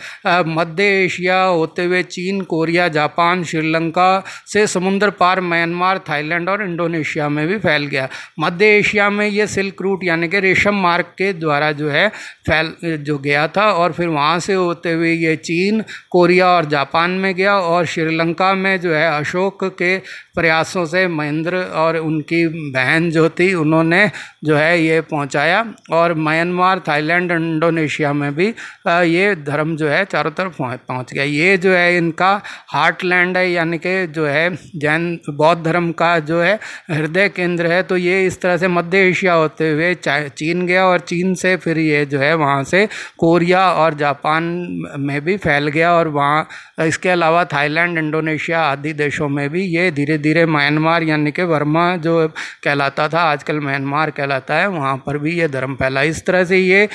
मध्य एशिया होते हुए चीन कोरिया जापान श्रीलंका से समुद्र पार म्यांमार थाईलैंड और इंडोनेशिया में भी फैल गया मध्य एशिया में ये सिल्क रूट यानी कि रेशम मार्ग के द्वारा जो है फैल जो गया था और फिर वहाँ से होते होते हुए ये चीन कोरिया और जापान में गया और श्रीलंका में जो है अशोक के प्रयासों से महेंद्र और उनकी बहन जो थी उन्होंने जो है ये पहुंचाया और म्यांमार थाईलैंड इंडोनेशिया में भी ये धर्म जो है चारों तरफ पहुंच गया ये जो है इनका हार्टलैंड है यानी कि जो है जैन बौद्ध धर्म का जो है हृदय केंद्र है तो ये इस तरह से मध्य एशिया होते हुए चीन गया और चीन से फिर ये जो है वहाँ से कोरिया और जापान में भी फैल गया और वहाँ इसके अलावा थाईलैंड इंडोनेशिया आदि देशों में भी ये धीरे धीरे धीरे म्यांमार यानी कि वर्मा जो कहलाता था आजकल म्यांमार कहलाता है वहाँ पर भी ये धर्म फैला इस तरह से ये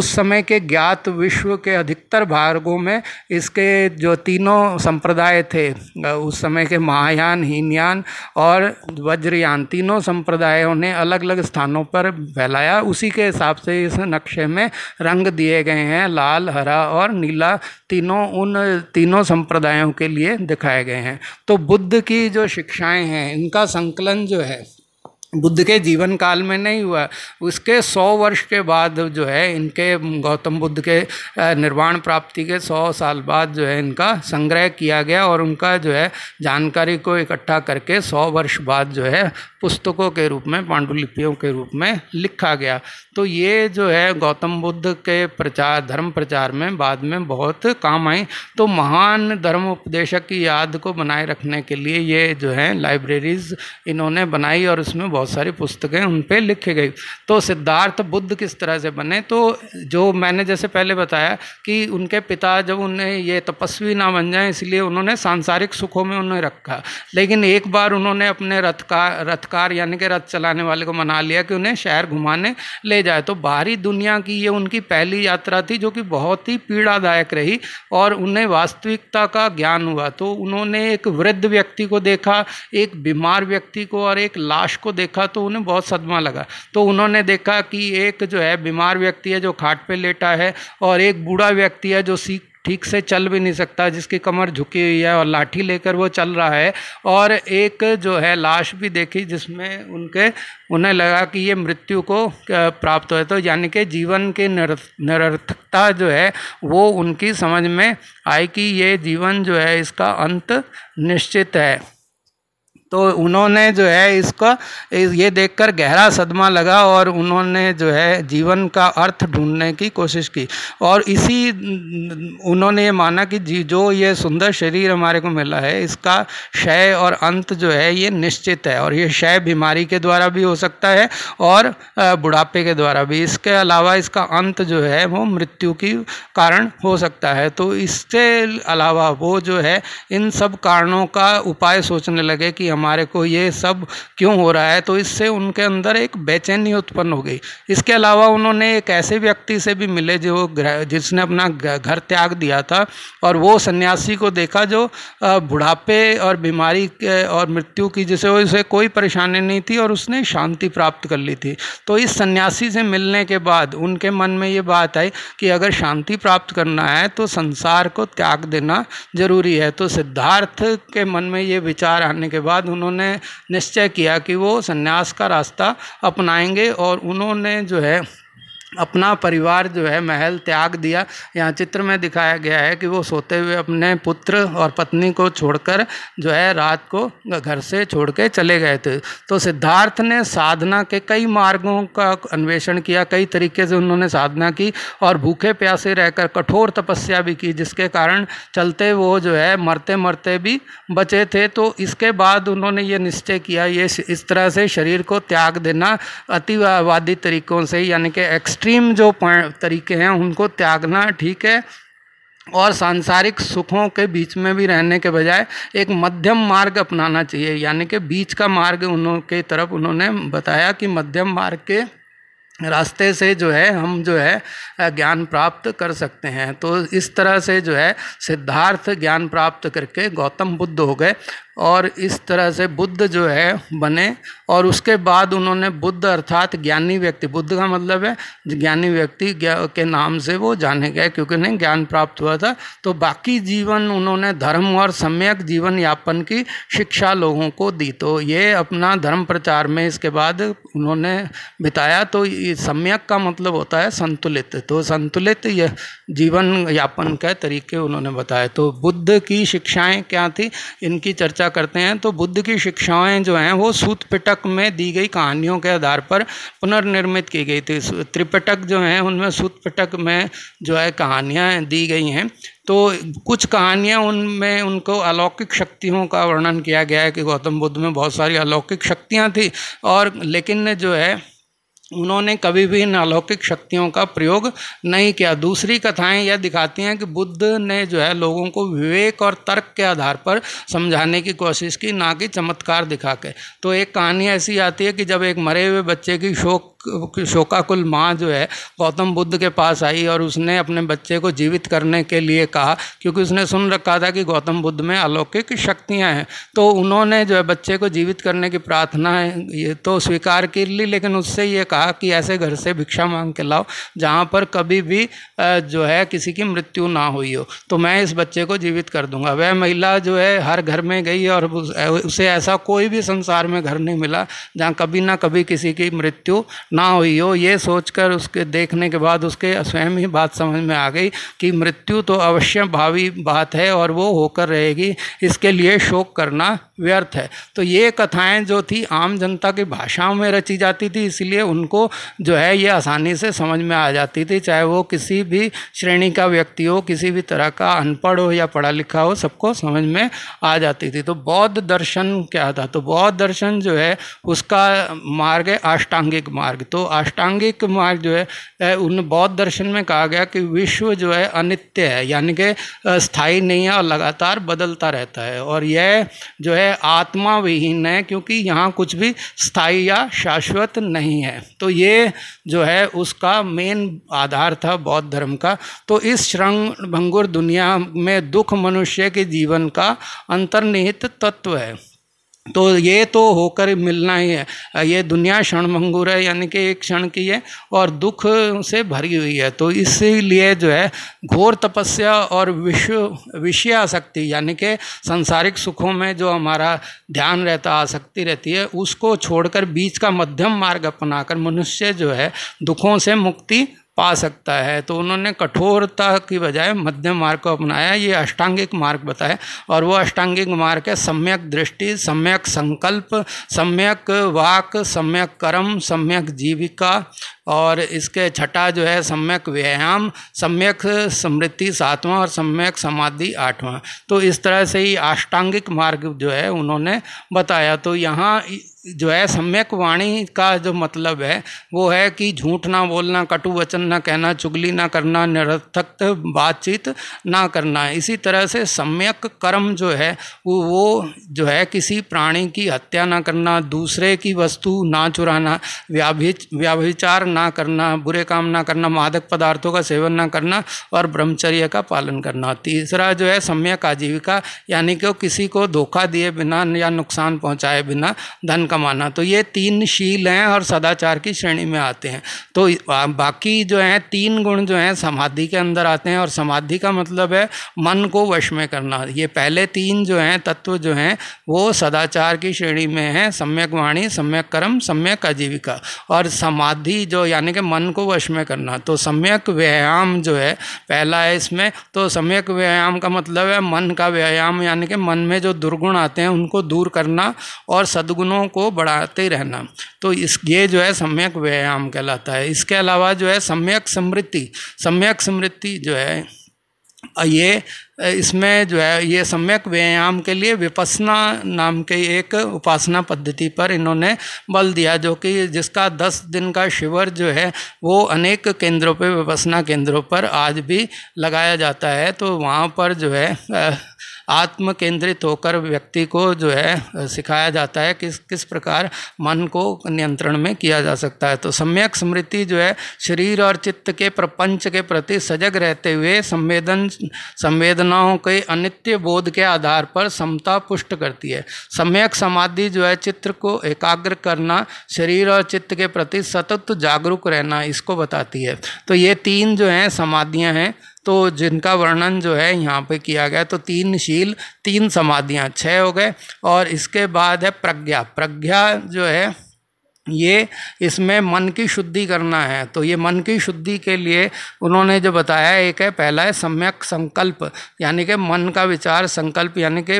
उस समय के ज्ञात विश्व के अधिकतर भागों में इसके जो तीनों संप्रदाय थे उस समय के महायान हीनयान और वज्रयान तीनों संप्रदायों ने अलग अलग स्थानों पर फैलाया उसी के हिसाब से इस नक्शे में रंग दिए गए हैं लाल हरा और नीला तीनों उन तीनों संप्रदायों के लिए दिखाए गए हैं तो बुद्ध की जो शिक्षा शिक्षाएं हैं इनका संकलन जो है बुद्ध के जीवन काल में नहीं हुआ उसके सौ वर्ष के बाद जो है इनके गौतम बुद्ध के निर्वाण प्राप्ति के सौ साल बाद जो है इनका संग्रह किया गया और उनका जो है जानकारी को इकट्ठा करके सौ वर्ष बाद जो है पुस्तकों के रूप में पांडुलिपियों के रूप में लिखा गया तो ये जो है गौतम बुद्ध के प्रचार धर्म प्रचार में बाद में बहुत काम आई तो महान धर्म उपदेशक की याद को बनाए रखने के लिए ये जो है लाइब्रेरीज इन्होंने बनाई और उसमें बहुत सारी पुस्तकें उन पर लिखी गई तो सिद्धार्थ बुद्ध किस तरह से बने तो जो मैंने जैसे पहले बताया कि उनके पिता जब उन्हें ये तपस्वी ना बन जाए इसलिए उन्होंने सांसारिक सुखों में उन्हें रखा लेकिन एक बार उन्होंने अपने रथकार रथकार यानी कि रथ चलाने वाले को मना लिया कि उन्हें शहर घुमाने ले जाए तो बाहरी दुनिया की ये उनकी पहली यात्रा थी जो कि बहुत ही पीड़ादायक रही और उन्हें वास्तविकता का ज्ञान हुआ तो उन्होंने एक वृद्ध व्यक्ति को देखा एक बीमार व्यक्ति को और एक लाश को देखा तो उन्हें बहुत सदमा लगा तो उन्होंने देखा कि एक जो है बीमार व्यक्ति है जो खाट पर लेटा है और एक बूढ़ा व्यक्ति है जो सीख ठीक से चल भी नहीं सकता जिसकी कमर झुकी हुई है और लाठी लेकर वो चल रहा है और एक जो है लाश भी देखी जिसमें उनके उन्हें लगा कि ये मृत्यु को प्राप्त हो तो यानी कि जीवन की निरर्थकता जो है वो उनकी समझ में आई कि ये जीवन जो है इसका अंत निश्चित है तो उन्होंने जो है इसको ये देखकर गहरा सदमा लगा और उन्होंने जो है जीवन का अर्थ ढूंढने की कोशिश की और इसी उन्होंने ये माना कि जी जो ये सुंदर शरीर हमारे को मिला है इसका क्षय और अंत जो है ये निश्चित है और ये क्षय बीमारी के द्वारा भी हो सकता है और बुढ़ापे के द्वारा भी इसके अलावा इसका अंत जो है वो मृत्यु की कारण हो सकता है तो इसके अलावा वो जो है इन सब कारणों का उपाय सोचने लगे कि हम हमारे को ये सब क्यों हो रहा है तो इससे उनके अंदर एक बेचैनी उत्पन्न हो गई इसके अलावा उन्होंने एक ऐसे व्यक्ति से भी मिले जो जिसने अपना घर त्याग दिया था और वो सन्यासी को देखा जो बुढ़ापे और बीमारी और मृत्यु की जिसे उसे कोई परेशानी नहीं थी और उसने शांति प्राप्त कर ली थी तो इस सन्यासी से मिलने के बाद उनके मन में ये बात आई कि अगर शांति प्राप्त करना है तो संसार को त्याग देना जरूरी है तो सिद्धार्थ के मन में ये विचार आने के बाद उन्होंने निश्चय किया कि वो सन्यास का रास्ता अपनाएंगे और उन्होंने जो है अपना परिवार जो है महल त्याग दिया यहाँ चित्र में दिखाया गया है कि वो सोते हुए अपने पुत्र और पत्नी को छोड़कर जो है रात को घर से छोड़ के चले गए थे तो सिद्धार्थ ने साधना के कई मार्गों का अन्वेषण किया कई तरीके से उन्होंने साधना की और भूखे प्यासे रहकर कठोर तपस्या भी की जिसके कारण चलते वो जो है मरते मरते भी बचे थे तो इसके बाद उन्होंने ये निश्चय किया ये इस तरह से शरीर को त्याग देना अतिवादी तरीकों से यानी कि एक्स एक्सट्रीम जो तरीके हैं उनको त्यागना ठीक है और सांसारिक सुखों के बीच में भी रहने के बजाय एक मध्यम मार्ग अपनाना चाहिए यानी कि बीच का मार्ग उनके तरफ उन्होंने बताया कि मध्यम मार्ग के रास्ते से जो है हम जो है ज्ञान प्राप्त कर सकते हैं तो इस तरह से जो है सिद्धार्थ ज्ञान प्राप्त करके गौतम बुद्ध हो गए और इस तरह से बुद्ध जो है बने और उसके बाद उन्होंने बुद्ध अर्थात ज्ञानी व्यक्ति बुद्ध का मतलब है ज्ञानी व्यक्ति ज्ञा, के नाम से वो जाने गए क्योंकि उन्हें ज्ञान प्राप्त हुआ था तो बाकी जीवन उन्होंने धर्म और सम्यक जीवन यापन की शिक्षा लोगों को दी तो ये अपना धर्म प्रचार में इसके बाद उन्होंने बिताया तो सम्यक का मतलब होता है संतुलित तो संतुलित यह जीवन यापन के तरीके उन्होंने बताए तो बुद्ध की शिक्षाएँ क्या थी इनकी चर्चा चर्चा करते हैं तो बुद्ध की शिक्षाएं जो हैं वो सूत पिटक में दी गई कहानियों के आधार पर पुनर्निर्मित की गई थी त्रिपिटक जो हैं उनमें सूत पिटक में जो है कहानियां दी गई हैं तो कुछ कहानियां उनमें उनको अलौकिक शक्तियों का वर्णन किया गया है कि गौतम बुद्ध में बहुत सारी अलौकिक शक्तियाँ थी और लेकिन जो है उन्होंने कभी भी इन अलौकिक शक्तियों का प्रयोग नहीं किया दूसरी कथाएं यह दिखाती हैं कि बुद्ध ने जो है लोगों को विवेक और तर्क के आधार पर समझाने की कोशिश की ना कि चमत्कार दिखा के तो एक कहानी ऐसी आती है कि जब एक मरे हुए बच्चे की शोक शोकाकुल माँ जो है गौतम बुद्ध के पास आई और उसने अपने बच्चे को जीवित करने के लिए कहा क्योंकि उसने सुन रखा था कि गौतम बुद्ध में अलौकिक शक्तियाँ हैं तो उन्होंने जो है बच्चे को जीवित करने की प्रार्थना ये तो स्वीकार की ली लेकिन उससे ये कहा कहा कि ऐसे घर से भिक्षा मांग के लाओ जहाँ पर कभी भी जो है किसी की मृत्यु ना हुई हो तो मैं इस बच्चे को जीवित कर दूंगा वह महिला जो है हर घर में गई और उसे ऐसा कोई भी संसार में घर नहीं मिला जहाँ कभी ना कभी किसी की मृत्यु ना हुई हो ये सोचकर उसके देखने के बाद उसके स्वयं ही बात समझ में आ गई कि मृत्यु तो अवश्य भावी बात है और वो होकर रहेगी इसके लिए शोक करना व्यर्थ है तो ये कथाएं जो थी आम जनता की भाषाओं में रची जाती थी इसलिए उनको जो है ये आसानी से समझ में आ जाती थी चाहे वो किसी भी श्रेणी का व्यक्ति हो किसी भी तरह का अनपढ़ हो या पढ़ा लिखा हो सबको समझ में आ जाती थी तो बौद्ध दर्शन क्या था तो बौद्ध दर्शन जो है उसका मार्ग है अष्टांगिक मार्ग तो अष्टांगिक मार्ग जो है उन बौद्ध दर्शन में कहा गया कि विश्व जो है अनित्य है यानी कि स्थायी नहीं है और लगातार बदलता रहता है और यह जो है है आत्मा विहीन है क्योंकि यहाँ कुछ भी स्थायी या शाश्वत नहीं है तो ये जो है उसका मेन आधार था बौद्ध धर्म का तो इस श्रृंग भंगुर दुनिया में दुख मनुष्य के जीवन का अंतर्निहित तत्व है तो ये तो होकर मिलना ही है ये दुनिया क्षणभंगुर है यानी कि एक क्षण की है और दुख से भरी हुई है तो इसीलिए जो है घोर तपस्या और विश्व विषय आसक्ति यानी कि संसारिक सुखों में जो हमारा ध्यान रहता आसक्ति रहती है उसको छोड़कर बीच का मध्यम मार्ग अपनाकर मनुष्य जो है दुखों से मुक्ति पा सकता है तो उन्होंने कठोरता की बजाय मध्यम मार्ग को अपनाया ये अष्टांगिक मार्ग बताया और वो अष्टांगिक मार्ग है सम्यक दृष्टि सम्यक संकल्प सम्यक वाक सम्यक कर्म सम्यक जीविका और इसके छठा जो है सम्यक व्यायाम सम्यक स्मृति सातवां और सम्यक समाधि आठवां तो इस तरह से ही अष्टांगिक मार्ग जो है उन्होंने बताया तो यहाँ जो है सम्यक वाणी का जो मतलब है वो है कि झूठ ना बोलना कटु वचन ना कहना चुगली ना करना निरर्थक बातचीत ना करना इसी तरह से सम्यक कर्म जो है वो जो है किसी प्राणी की हत्या ना करना दूसरे की वस्तु ना चुराना व्याभिच व्याभिचार ना करना बुरे काम ना करना मादक पदार्थों का सेवन ना करना और ब्रह्मचर्य का पालन करना तीसरा जो है सम्यक आजीविका यानी कि किसी को धोखा दिए बिना या नुकसान पहुँचाए बिना धन कमाना तो ये तीन शील हैं और सदाचार की श्रेणी में आते हैं तो बाकी जो हैं तीन गुण जो हैं समाधि के अंदर आते हैं और समाधि का मतलब है मन को वश में करना ये पहले तीन जो हैं तत्व जो हैं वो सदाचार की श्रेणी में हैं सम्यक वाणी सम्यक कर्म सम्यक आजीविका और समाधि जो यानी कि मन को वश में करना तो सम्यक व्यायाम जो है पहला है इसमें तो सम्यक व्यायाम का मतलब है मन का व्यायाम यानी कि मन में जो दुर्गुण आते हैं उनको दूर करना और सदगुणों को बढ़ाते रहना तो इस ये जो है सम्यक व्यायाम कहलाता है इसके अलावा जो है सम्यक स्मृति सम्यक स्मृति जो है ये इसमें जो है ये सम्यक व्यायाम के लिए विपसना नाम के एक उपासना पद्धति पर इन्होंने बल दिया जो कि जिसका दस दिन का शिविर जो है वो अनेक केंद्रों पर विपसना केंद्रों पर आज भी लगाया जाता है तो वहाँ पर जो है आत्म केंद्रित होकर व्यक्ति को जो है सिखाया जाता है किस किस प्रकार मन को नियंत्रण में किया जा सकता है तो सम्यक स्मृति जो है शरीर और चित्त के प्रपंच के प्रति सजग रहते हुए संवेदन संवेदनाओं के अनित्य बोध के आधार पर समता पुष्ट करती है सम्यक समाधि जो है चित्र को एकाग्र करना शरीर और चित्त के प्रति सतत जागरूक रहना इसको बताती है तो ये तीन जो हैं समाधियाँ हैं तो जिनका वर्णन जो है यहाँ पे किया गया तो तीन शील तीन समाधियाँ छः हो गए और इसके बाद है प्रज्ञा प्रज्ञा जो है ये इसमें मन की शुद्धि करना है तो ये मन की शुद्धि के लिए उन्होंने जो बताया एक है पहला है सम्यक संकल्प यानी कि मन का विचार संकल्प यानी कि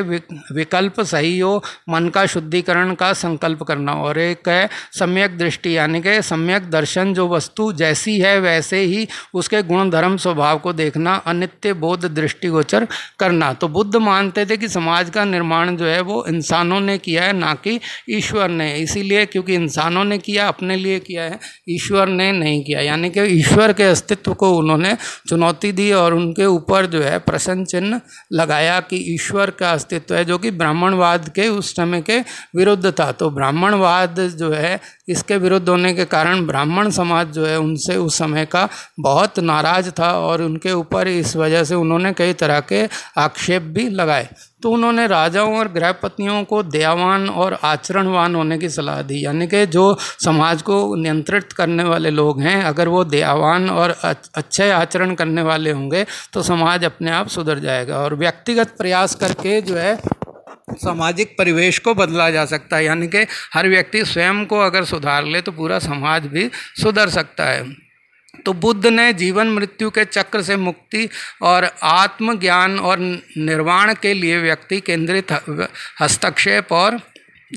विकल्प सही हो मन का शुद्धिकरण का संकल्प करना और एक है सम्यक दृष्टि यानी कि सम्यक दर्शन जो वस्तु जैसी है वैसे ही उसके गुण धर्म स्वभाव को देखना अनित्य बोध दृष्टिगोचर करना तो बुद्ध मानते थे कि समाज का निर्माण जो है वो इंसानों ने किया है ना कि ईश्वर ने इसीलिए क्योंकि इंसान इंसानों ने किया अपने लिए किया है ईश्वर ने नहीं किया यानी कि ईश्वर के अस्तित्व को उन्होंने चुनौती दी और उनके ऊपर जो है प्रश्न चिन्ह लगाया कि ईश्वर का अस्तित्व है जो कि ब्राह्मणवाद के उस समय के विरुद्ध था तो ब्राह्मणवाद जो है इसके विरुद्ध होने के कारण ब्राह्मण समाज जो है उनसे उस समय का बहुत नाराज था और उनके ऊपर इस वजह से उन्होंने कई तरह के आक्षेप भी लगाए तो उन्होंने राजाओं और गृहपतियों को दयावान और आचरणवान होने की सलाह दी यानी कि जो समाज को नियंत्रित करने वाले लोग हैं अगर वो दयावान और अच्छे आचरण करने वाले होंगे तो समाज अपने आप सुधर जाएगा और व्यक्तिगत प्रयास करके जो है सामाजिक परिवेश को बदला जा सकता है यानी कि हर व्यक्ति स्वयं को अगर सुधार ले तो पूरा समाज भी सुधर सकता है तो बुद्ध ने जीवन मृत्यु के चक्र से मुक्ति और आत्मज्ञान और निर्वाण के लिए व्यक्ति केंद्रित हस्तक्षेप और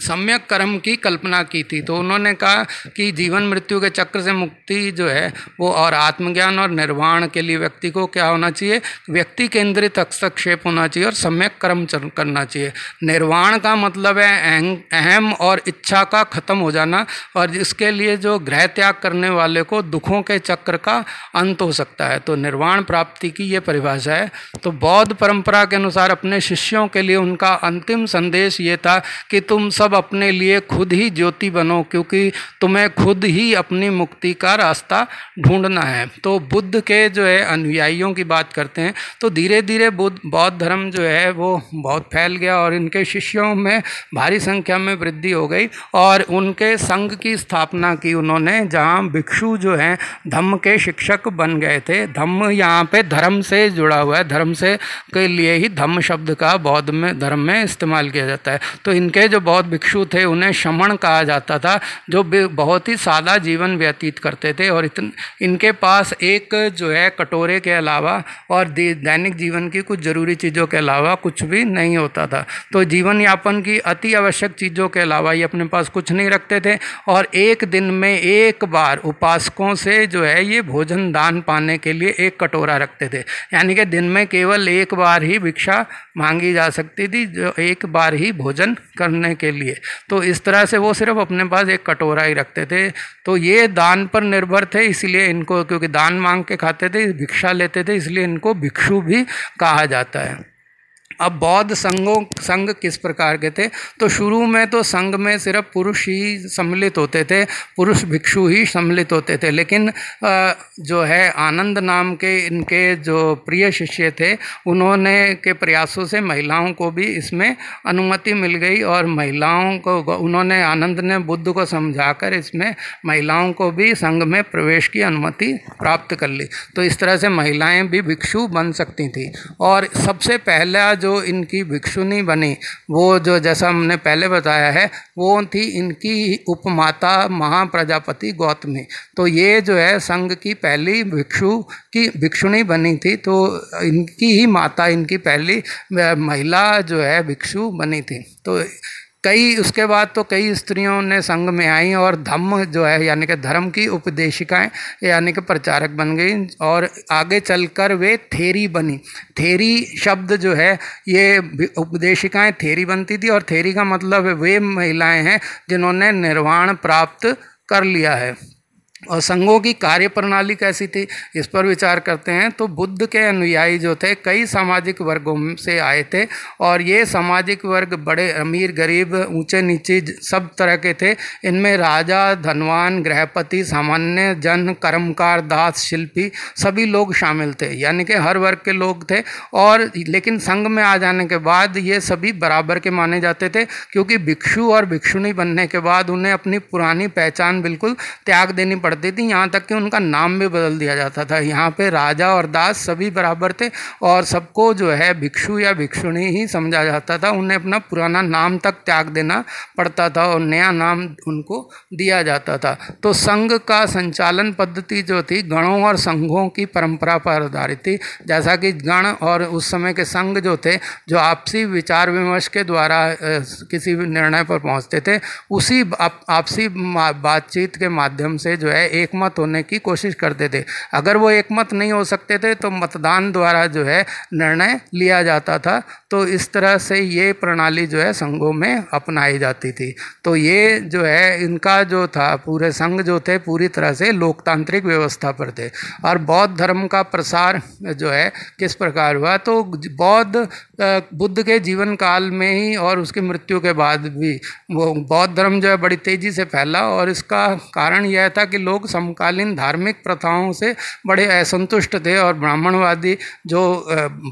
सम्यक कर्म की कल्पना की थी तो उन्होंने कहा कि जीवन मृत्यु के चक्र से मुक्ति जो है वो और आत्मज्ञान और निर्वाण के लिए व्यक्ति को क्या होना चाहिए व्यक्ति केंद्रित हस्तक्षेप होना चाहिए और सम्यक कर्म करना चाहिए निर्वाण का मतलब है अहम और इच्छा का खत्म हो जाना और इसके लिए जो गृह त्याग करने वाले को दुखों के चक्र का अंत हो सकता है तो निर्वाण प्राप्ति की ये परिभाषा है तो बौद्ध परंपरा के अनुसार अपने शिष्यों के लिए उनका अंतिम संदेश ये था कि तुम सब अपने लिए खुद ही ज्योति बनो क्योंकि तुम्हें खुद ही अपनी मुक्ति का रास्ता ढूंढना है तो बुद्ध के जो है अनुयायियों की बात करते हैं तो धीरे धीरे बुद्ध बौद्ध धर्म जो है वो बहुत फैल गया और इनके शिष्यों में भारी संख्या में वृद्धि हो गई और उनके संघ की स्थापना की उन्होंने जहाँ भिक्षु जो हैं धम्म के शिक्षक बन गए थे धम्म यहाँ पे धर्म से जुड़ा हुआ है धर्म से के लिए ही धम्म शब्द का बौद्ध में धर्म में इस्तेमाल किया जाता है तो इनके जो बौद्ध भिक्षु थे उन्हें शमण कहा जाता था जो बहुत ही सादा जीवन व्यतीत करते थे और इतन इनके पास एक जो है कटोरे के अलावा और दैनिक जीवन की कुछ ज़रूरी चीज़ों के अलावा कुछ भी नहीं होता था तो जीवन यापन की अति आवश्यक चीज़ों के अलावा ये अपने पास कुछ नहीं रखते थे और एक दिन में एक बार उपासकों से जो है ये भोजन दान पाने के लिए एक कटोरा रखते थे यानी कि दिन में केवल एक बार ही भिक्षा मांगी जा सकती थी जो एक बार ही भोजन करने के लिए लिए तो इस तरह से वो सिर्फ अपने पास एक कटोरा ही रखते थे तो ये दान पर निर्भर थे इसलिए इनको क्योंकि दान मांग के खाते थे भिक्षा लेते थे इसलिए इनको भिक्षु भी कहा जाता है अब बौद्ध संघों संघ किस प्रकार के थे तो शुरू में तो संघ में सिर्फ पुरुष ही सम्मिलित होते थे पुरुष भिक्षु ही सम्मिलित होते थे लेकिन जो है आनंद नाम के इनके जो प्रिय शिष्य थे उन्होंने के प्रयासों से महिलाओं को भी इसमें अनुमति मिल गई और महिलाओं को उन्होंने आनंद ने बुद्ध को समझाकर इसमें महिलाओं को भी संघ में प्रवेश की अनुमति प्राप्त कर ली तो इस तरह से महिलाएं भी भिक्षु बन सकती थी और सबसे पहला जो जो इनकी भिक्षुनी बनी वो जो जैसा हमने पहले बताया है वो थी इनकी उपमाता महाप्रजापति गौतमी तो ये जो है संघ की पहली भिक्षु की भिक्षुणी बनी थी तो इनकी ही माता इनकी पहली महिला जो है भिक्षु बनी थी तो कई उसके बाद तो कई स्त्रियों ने संघ में आई और धम्म जो है यानी कि धर्म की उपदेशिकाएं यानी कि प्रचारक बन गई और आगे चलकर वे थेरी बनी थेरी शब्द जो है ये उपदेशिकाएं थेरी बनती थी और थेरी का मतलब वे महिलाएं हैं जिन्होंने निर्वाण प्राप्त कर लिया है और संघों की कार्य प्रणाली कैसी थी इस पर विचार करते हैं तो बुद्ध के अनुयायी जो थे कई सामाजिक वर्गों से आए थे और ये सामाजिक वर्ग बड़े अमीर गरीब ऊंचे नीचे सब तरह के थे इनमें राजा धनवान गृहपति सामान्य जन कर्मकार दास शिल्पी सभी लोग शामिल थे यानी कि हर वर्ग के लोग थे और लेकिन संघ में आ जाने के बाद ये सभी बराबर के माने जाते थे क्योंकि भिक्षु और भिक्षुणी बनने के बाद उन्हें अपनी पुरानी पहचान बिल्कुल त्याग देनी पड़ती थी यहाँ तक कि उनका नाम भी बदल दिया जाता था यहाँ पे राजा और दास सभी बराबर थे और सबको जो है भिक्षु या भिक्षुणी ही समझा जाता था उन्हें अपना पुराना नाम तक त्याग देना पड़ता था और नया नाम उनको दिया जाता था तो संघ का संचालन पद्धति जो थी गणों और संघों की परंपरा पर आधारित थी जैसा कि गण और उस समय के संघ जो थे जो आपसी विचार विमर्श के द्वारा किसी निर्णय पर पहुँचते थे उसी आपसी बातचीत के माध्यम से जो है है एकमत होने की कोशिश करते थे अगर वो एकमत नहीं हो सकते थे तो मतदान द्वारा जो है निर्णय लिया जाता था तो इस तरह से ये प्रणाली जो है संघों में अपनाई जाती थी तो ये जो है इनका जो था पूरे संघ जो थे पूरी तरह से लोकतांत्रिक व्यवस्था पर थे और बौद्ध धर्म का प्रसार जो है किस प्रकार हुआ तो बौद्ध बुद्ध के जीवन काल में ही और उसकी मृत्यु के बाद भी वो बौद्ध धर्म जो है बड़ी तेज़ी से फैला और इसका कारण यह था कि लोग समकालीन धार्मिक प्रथाओं से बड़े असंतुष्ट थे और ब्राह्मणवादी जो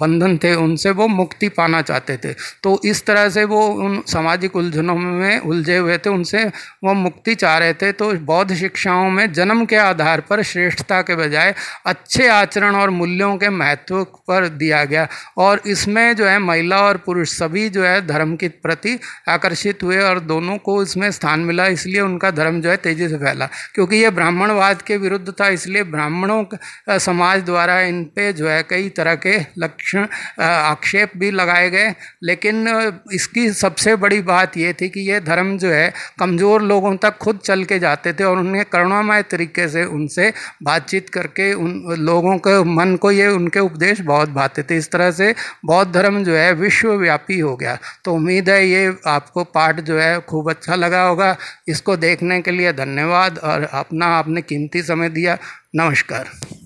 बंधन थे उनसे वो मुक्ति पाना चाहते थे तो इस तरह से वो उन सामाजिक उलझनों में उलझे हुए थे उनसे वो मुक्ति चाह रहे थे तो बौद्ध शिक्षाओं में जन्म के आधार पर श्रेष्ठता के बजाय अच्छे आचरण और मूल्यों के महत्व पर दिया गया और इसमें जो है महिला और पुरुष सभी जो है धर्म के प्रति आकर्षित हुए और दोनों को इसमें स्थान मिला इसलिए उनका धर्म जो है तेजी से फैला क्योंकि ये ब्राह्मणवाद के विरुद्ध था इसलिए ब्राह्मणों समाज द्वारा इन पे जो है कई तरह के लक्षण आक्षेप भी लगाए गए लेकिन इसकी सबसे बड़ी बात ये थी कि ये धर्म जो है कमज़ोर लोगों तक खुद चल के जाते थे और उन्हें करुणामय तरीके से उनसे बातचीत करके उन लोगों के मन को ये उनके उपदेश बहुत भाते थे इस तरह से बौद्ध धर्म जो है विश्वव्यापी हो गया तो उम्मीद है ये आपको पाठ जो है खूब अच्छा लगा होगा इसको देखने के लिए धन्यवाद और अपना आपने कीमती समय दिया नमस्कार